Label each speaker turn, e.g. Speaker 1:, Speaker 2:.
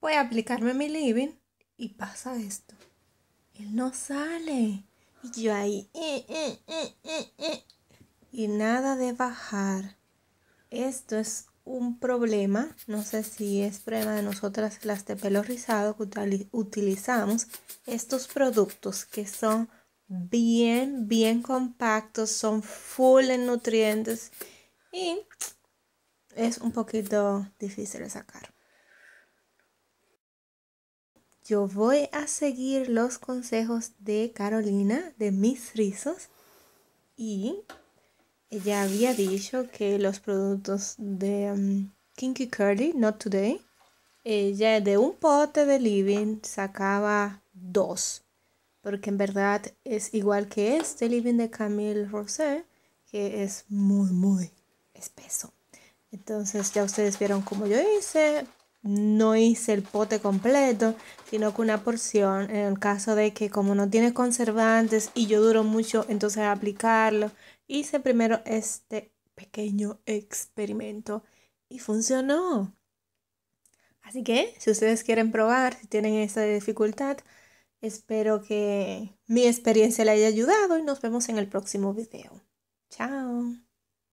Speaker 1: Voy a aplicarme mi living y pasa esto. Él no sale. Y yo ahí. Eh, eh, eh, y nada de bajar. Esto es un problema. No sé si es problema de nosotras las de pelo rizado que utilizamos estos productos que son bien, bien compactos, son full en nutrientes y es un poquito difícil de sacar. Yo voy a seguir los consejos de Carolina, de mis rizos, y ella había dicho que los productos de um, Kinky Curly, Not Today, ella de un pote de living sacaba dos, porque en verdad es igual que este living de Camille Rosé, que es muy, muy espeso. Entonces ya ustedes vieron cómo yo hice. No hice el pote completo, sino que una porción. En el caso de que como no tiene conservantes y yo duro mucho, entonces aplicarlo. Hice primero este pequeño experimento y funcionó. Así que si ustedes quieren probar, si tienen esa dificultad, espero que mi experiencia les haya ayudado y nos vemos en el próximo video. Chao.